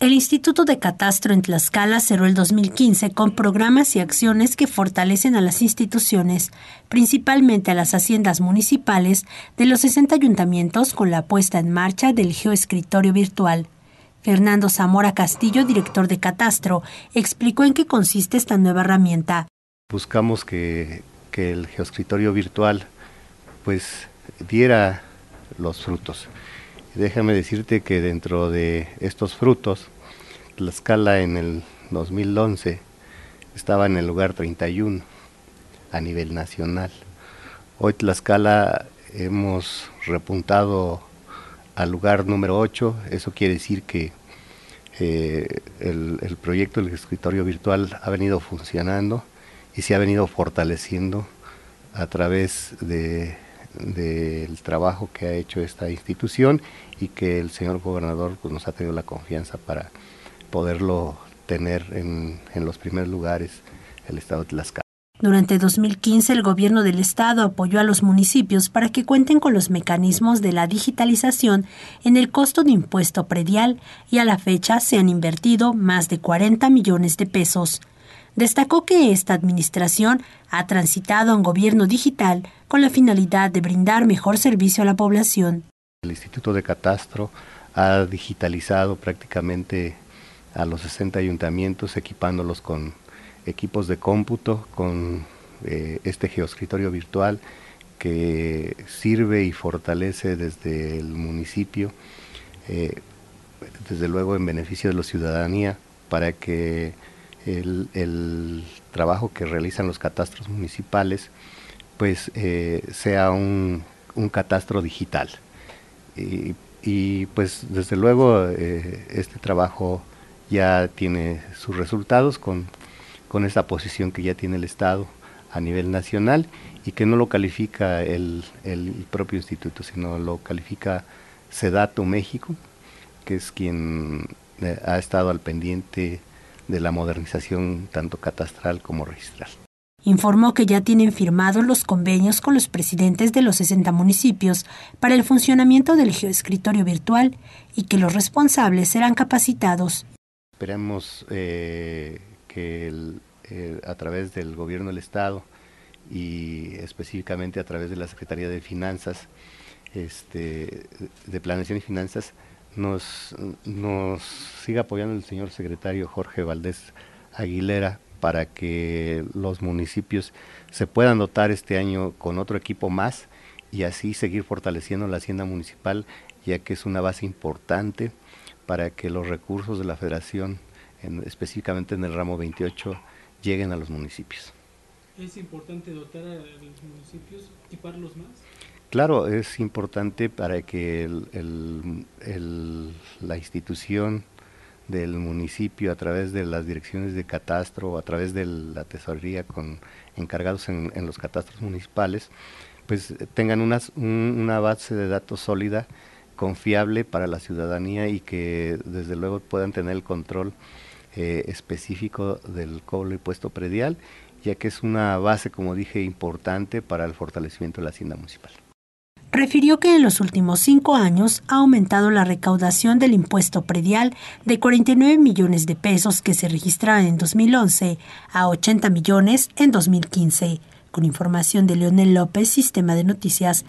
El Instituto de Catastro en Tlaxcala cerró el 2015 con programas y acciones que fortalecen a las instituciones, principalmente a las haciendas municipales de los 60 ayuntamientos con la puesta en marcha del geoescritorio virtual. Fernando Zamora Castillo, director de Catastro, explicó en qué consiste esta nueva herramienta. Buscamos que, el geoescritorio virtual pues diera los frutos Déjame decirte que dentro de estos frutos, Tlaxcala en el 2011 estaba en el lugar 31 a nivel nacional. Hoy Tlaxcala hemos repuntado al lugar número 8, eso quiere decir que eh, el, el, proyecto del escritorio virtual ha venido funcionando y se ha venido fortaleciendo a través de del trabajo que ha hecho esta institución y que el señor gobernador pues, nos ha tenido la confianza para poderlo tener en, en los primeros lugares el estado de Tlaxcala. Durante 2015, el gobierno del estado apoyó a los municipios para que cuenten con los mecanismos de la digitalización en el costo de impuesto predial y a la fecha se han invertido más de 40 millones de pesos destacó que esta administración ha transitado a un gobierno digital con la finalidad de brindar mejor servicio a la población. El Instituto de Catastro ha digitalizado prácticamente a los 60 ayuntamientos equipándolos con equipos de cómputo, con eh, este geoscritorio virtual que sirve y fortalece desde el municipio, eh, desde luego en beneficio de la ciudadanía, para que el, trabajo que realizan los catastros municipales pues eh, sea un, catastro digital. Y, pues desde luego eh, este trabajo ya tiene sus resultados con, con esta posición que ya tiene el Estado a nivel nacional y que no lo califica el, propio instituto, sino lo califica Sedato México, que es quien eh, ha estado al pendiente de la modernización tanto catastral como registral. Informó que ya tienen firmados los convenios con los presidentes de los 60 municipios para el funcionamiento del geoescritorio virtual y que los responsables serán capacitados. Esperamos eh, que eh, a través del gobierno del Estado y específicamente a través de la Secretaría de Finanzas, este, de Planeación y Finanzas, nos, nos siga apoyando el señor secretario Jorge Valdés Aguilera para que los municipios se puedan dotar este año con otro equipo más y así seguir fortaleciendo la hacienda municipal, ya que es una base importante para que los recursos de la federación, en, específicamente en el ramo 28, lleguen a los municipios. ¿Es importante dotar a los municipios, equiparlos más? Claro, es importante para que la institución del municipio a través de las direcciones de catastro, a través de la tesorería con encargados en, los catastros municipales, pues tengan una base de datos sólida, confiable para la ciudadanía y que desde luego puedan tener el control eh, específico del cobro y puesto predial, ya que es una base, como dije, importante para el fortalecimiento de la hacienda municipal refirió que en los últimos cinco años ha aumentado la recaudación del impuesto predial de 49 millones de pesos que se registraban en 2011 a 80 millones en 2015. Con información de Leonel López, Sistema de Noticias